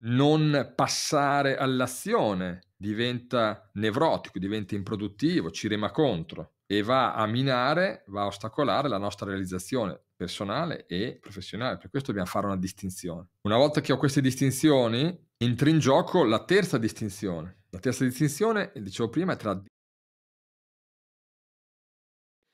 non passare all'azione diventa nevrotico, diventa improduttivo, ci rema contro e va a minare, va a ostacolare la nostra realizzazione personale e professionale. Per questo dobbiamo fare una distinzione. Una volta che ho queste distinzioni, entra in gioco la terza distinzione. La terza distinzione, dicevo prima, è tra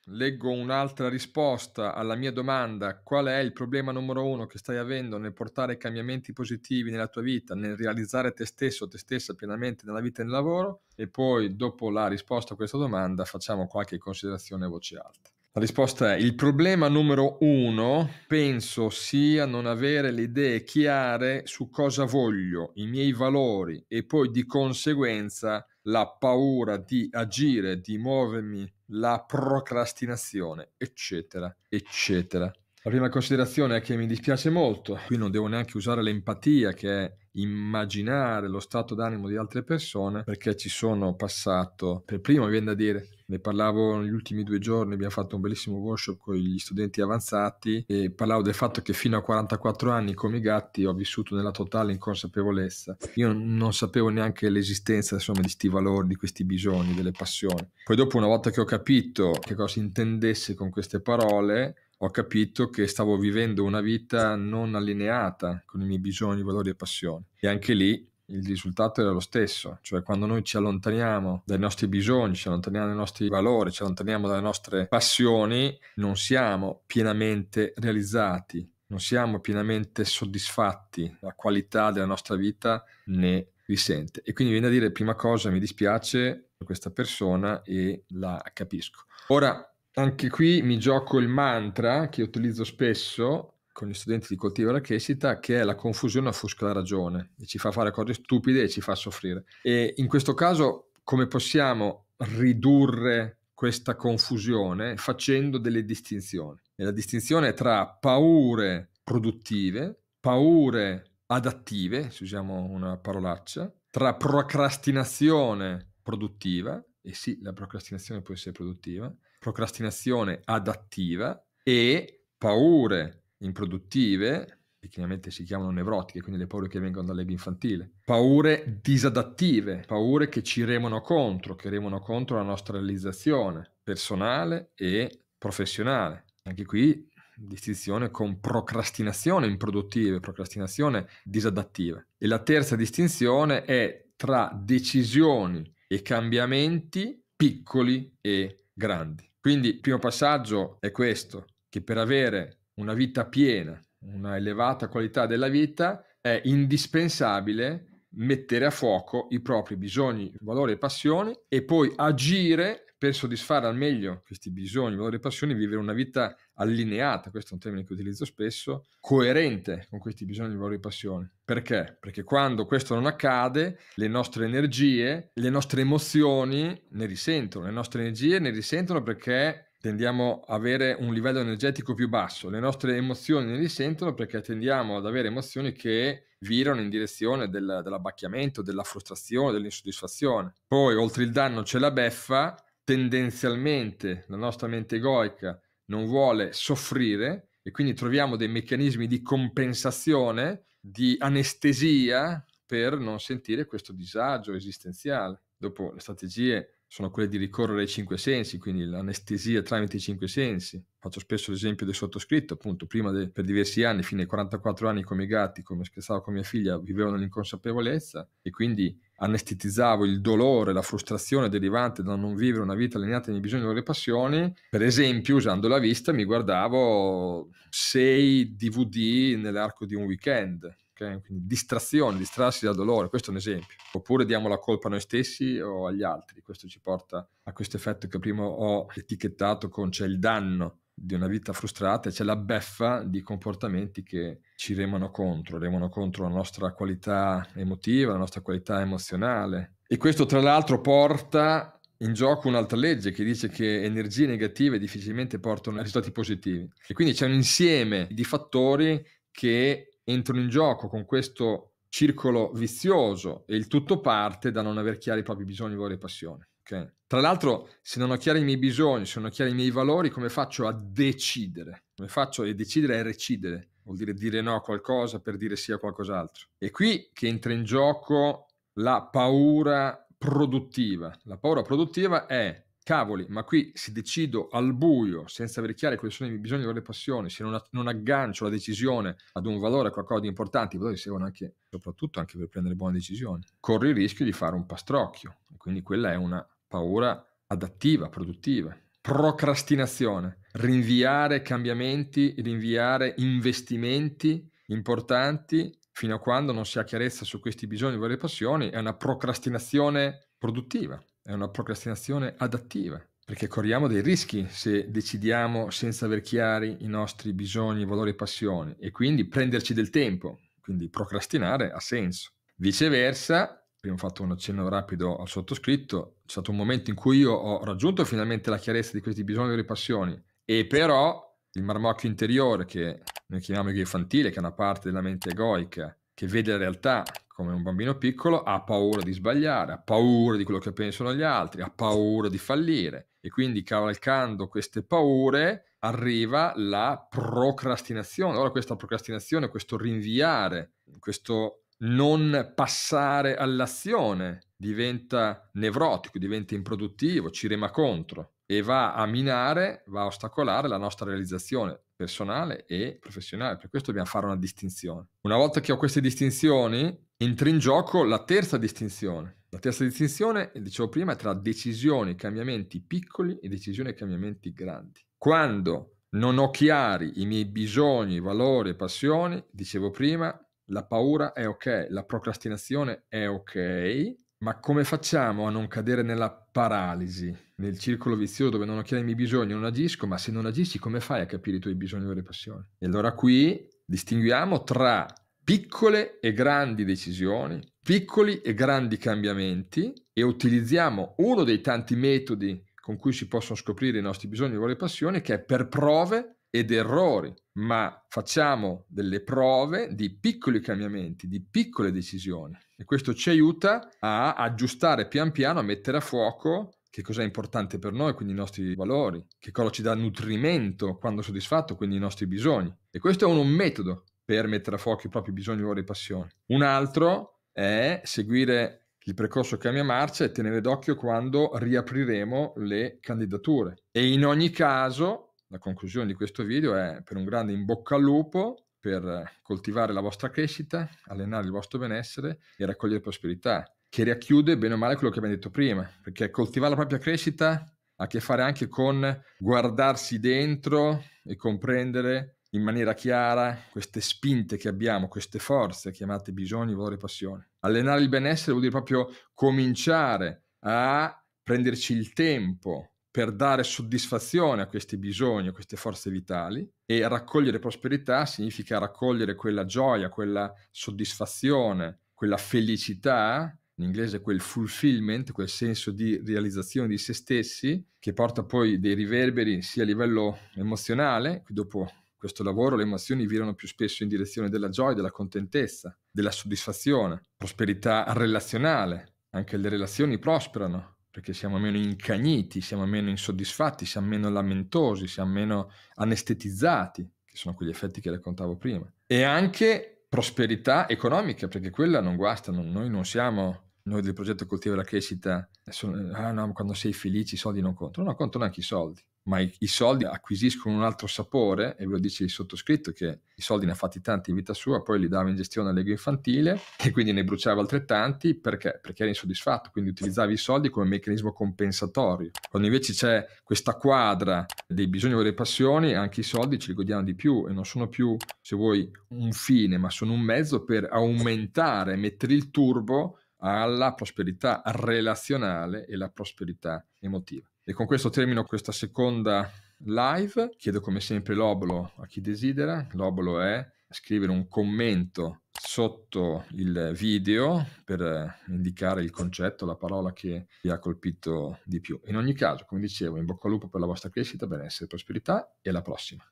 Leggo un'altra risposta alla mia domanda, qual è il problema numero uno che stai avendo nel portare cambiamenti positivi nella tua vita, nel realizzare te stesso, te stessa pienamente nella vita e nel lavoro? E poi dopo la risposta a questa domanda facciamo qualche considerazione a voce alta. La risposta è il problema numero uno, penso sia non avere le idee chiare su cosa voglio, i miei valori e poi di conseguenza la paura di agire, di muovermi, la procrastinazione, eccetera, eccetera, la prima considerazione è che mi dispiace molto, qui non devo neanche usare l'empatia che è immaginare lo stato d'animo di altre persone perché ci sono passato per primo, mi viene da dire, ne parlavo negli ultimi due giorni, abbiamo fatto un bellissimo workshop con gli studenti avanzati e parlavo del fatto che fino a 44 anni come i gatti ho vissuto nella totale inconsapevolezza. Io non sapevo neanche l'esistenza insomma, di questi valori, di questi bisogni, delle passioni. Poi dopo una volta che ho capito che cosa intendesse con queste parole, ho capito che stavo vivendo una vita non allineata con i miei bisogni, valori e passioni. E anche lì il risultato era lo stesso, cioè quando noi ci allontaniamo dai nostri bisogni, ci allontaniamo dai nostri valori, ci allontaniamo dalle nostre passioni, non siamo pienamente realizzati, non siamo pienamente soddisfatti, la qualità della nostra vita ne risente. E quindi viene a dire prima cosa mi dispiace per questa persona e la capisco. Ora anche qui mi gioco il mantra che utilizzo spesso con gli studenti di coltivo la crescita, che è la confusione affusca la ragione, e ci fa fare cose stupide e ci fa soffrire. E in questo caso, come possiamo ridurre questa confusione facendo delle distinzioni? E la distinzione è tra paure produttive, paure adattive, se usiamo una parolaccia, tra procrastinazione produttiva, e sì, la procrastinazione può essere produttiva, procrastinazione adattiva e paure improduttive, che chiaramente si chiamano nevrotiche, quindi le paure che vengono dall'ego infantile, paure disadattive, paure che ci remono contro, che remono contro la nostra realizzazione personale e professionale. Anche qui distinzione con procrastinazione improduttive, procrastinazione disadattiva. E la terza distinzione è tra decisioni e cambiamenti piccoli e grandi. Quindi il primo passaggio è questo, che per avere una vita piena, una elevata qualità della vita, è indispensabile mettere a fuoco i propri bisogni, valori e passioni e poi agire per soddisfare al meglio questi bisogni, valori e passioni, vivere una vita allineata, questo è un termine che utilizzo spesso, coerente con questi bisogni, valori e passioni. Perché? Perché quando questo non accade, le nostre energie, le nostre emozioni ne risentono, le nostre energie ne risentono perché tendiamo ad avere un livello energetico più basso, le nostre emozioni ne risentono perché tendiamo ad avere emozioni che virano in direzione del, dell'abbacchiamento, della frustrazione, dell'insoddisfazione. Poi oltre il danno c'è la beffa, tendenzialmente la nostra mente egoica non vuole soffrire e quindi troviamo dei meccanismi di compensazione, di anestesia per non sentire questo disagio esistenziale. Dopo le strategie sono quelle di ricorrere ai cinque sensi, quindi l'anestesia tramite i cinque sensi. Faccio spesso l'esempio del sottoscritto, appunto, prima de, per diversi anni, fino ai 44 anni come i gatti, come scherzavo con mia figlia, vivevano l'inconsapevolezza e quindi anestetizzavo il dolore, la frustrazione derivante da non vivere una vita allineata nei bisogni delle passioni. Per esempio, usando la vista, mi guardavo 6 DVD nell'arco di un weekend, Okay? Quindi distrazione, distrarsi dal dolore, questo è un esempio. Oppure diamo la colpa a noi stessi o agli altri. Questo ci porta a questo effetto che prima ho etichettato con c'è il danno di una vita frustrata e c'è la beffa di comportamenti che ci remano contro, remano contro la nostra qualità emotiva, la nostra qualità emozionale. E questo tra l'altro porta in gioco un'altra legge che dice che energie negative difficilmente portano a risultati positivi. E quindi c'è un insieme di fattori che entrano in gioco con questo circolo vizioso e il tutto parte da non aver chiari i propri bisogni, valori e passioni. Okay? Tra l'altro, se non ho chiari i miei bisogni, se non ho chiari i miei valori, come faccio a decidere? Come faccio a decidere e recidere? Vuol dire dire no a qualcosa per dire sì a qualcos'altro. E qui che entra in gioco la paura produttiva. La paura produttiva è cavoli, ma qui se decido al buio, senza avere chiare quali sono i miei bisogni e le passioni, se non, non, aggancio la decisione ad un valore, a qualcosa di importante, i valori servono anche, soprattutto anche per prendere buone decisioni, corri il rischio di fare un pastrocchio. Quindi quella è una paura adattiva, produttiva. Procrastinazione, rinviare cambiamenti, rinviare investimenti importanti fino a quando non si ha chiarezza su questi bisogni e le passioni, è una procrastinazione produttiva è una procrastinazione adattiva, perché corriamo dei rischi se decidiamo senza aver chiari i nostri bisogni, valori e passioni e quindi prenderci del tempo, quindi procrastinare ha senso. Viceversa, abbiamo fatto un accenno rapido al sottoscritto, c'è stato un momento in cui io ho raggiunto finalmente la chiarezza di questi bisogni e passioni e però il marmocchio interiore che noi chiamiamo ghefantile, che è una parte della mente egoica che vede la realtà come un bambino piccolo ha paura di sbagliare, ha paura di quello che pensano gli altri, ha paura di fallire e quindi cavalcando queste paure arriva la procrastinazione. Ora questa procrastinazione, questo rinviare, questo non passare all'azione diventa nevrotico, diventa improduttivo, ci rema contro e va a minare, va a ostacolare la nostra realizzazione personale e professionale. Per questo dobbiamo fare una distinzione. Una volta che ho queste distinzioni, entra in gioco la terza distinzione. La terza distinzione, dicevo prima, è tra decisioni e cambiamenti piccoli e decisioni e cambiamenti grandi. Quando non ho chiari i miei bisogni, valori e passioni, dicevo prima, la paura è ok, la procrastinazione è ok, ma come facciamo a non cadere nella paralisi, nel circolo vizioso dove non ho chiari i miei bisogni, non agisco, ma se non agisci come fai a capire i tuoi bisogni e le passioni? E allora qui distinguiamo tra piccole e grandi decisioni, piccoli e grandi cambiamenti e utilizziamo uno dei tanti metodi con cui si possono scoprire i nostri bisogni, e le passioni, che è per prove ed errori ma facciamo delle prove di piccoli cambiamenti, di piccole decisioni e questo ci aiuta a aggiustare pian piano, a mettere a fuoco che cos'è importante per noi, quindi i nostri valori, che cosa ci dà nutrimento quando soddisfatto, quindi i nostri bisogni. E questo è un metodo per mettere a fuoco i propri bisogni, valori e passioni. Un altro è seguire il percorso cambia marcia e tenere d'occhio quando riapriremo le candidature. E in ogni caso la conclusione di questo video è per un grande in bocca al lupo per coltivare la vostra crescita, allenare il vostro benessere e raccogliere prosperità, che riacchiude bene o male quello che abbiamo detto prima, perché coltivare la propria crescita ha a che fare anche con guardarsi dentro e comprendere in maniera chiara queste spinte che abbiamo, queste forze chiamate bisogni, valori e passioni. Allenare il benessere vuol dire proprio cominciare a prenderci il tempo per dare soddisfazione a questi bisogni, a queste forze vitali e raccogliere prosperità significa raccogliere quella gioia, quella soddisfazione, quella felicità, in inglese quel fulfillment, quel senso di realizzazione di se stessi che porta poi dei riverberi sia a livello emozionale, dopo questo lavoro le emozioni virano più spesso in direzione della gioia, della contentezza, della soddisfazione, prosperità relazionale, anche le relazioni prosperano perché siamo meno incagniti, siamo meno insoddisfatti, siamo meno lamentosi, siamo meno anestetizzati, che sono quegli effetti che raccontavo prima. E anche prosperità economica, perché quella non guasta, non, noi non siamo, noi del progetto Coltiva la Crescita, eh, sono, ah no, quando sei felice i soldi non contano, no, contano anche i soldi ma i, i, soldi acquisiscono un altro sapore e ve lo dice il sottoscritto che i soldi ne ha fatti tanti in vita sua, poi li dava in gestione all'ego infantile e quindi ne bruciava altrettanti perché? perché era insoddisfatto, quindi utilizzava i soldi come meccanismo compensatorio. Quando invece c'è questa quadra dei bisogni e delle passioni, anche i soldi ce li godiamo di più e non sono più, se vuoi, un fine, ma sono un mezzo per aumentare, mettere il turbo alla prosperità relazionale e la prosperità emotiva. E con questo termino questa seconda live. Chiedo come sempre l'obolo a chi desidera. L'obolo è scrivere un commento sotto il video per eh, indicare il concetto, la parola che vi ha colpito di più. In ogni caso, come dicevo, in bocca al lupo per la vostra crescita, benessere e prosperità e alla prossima.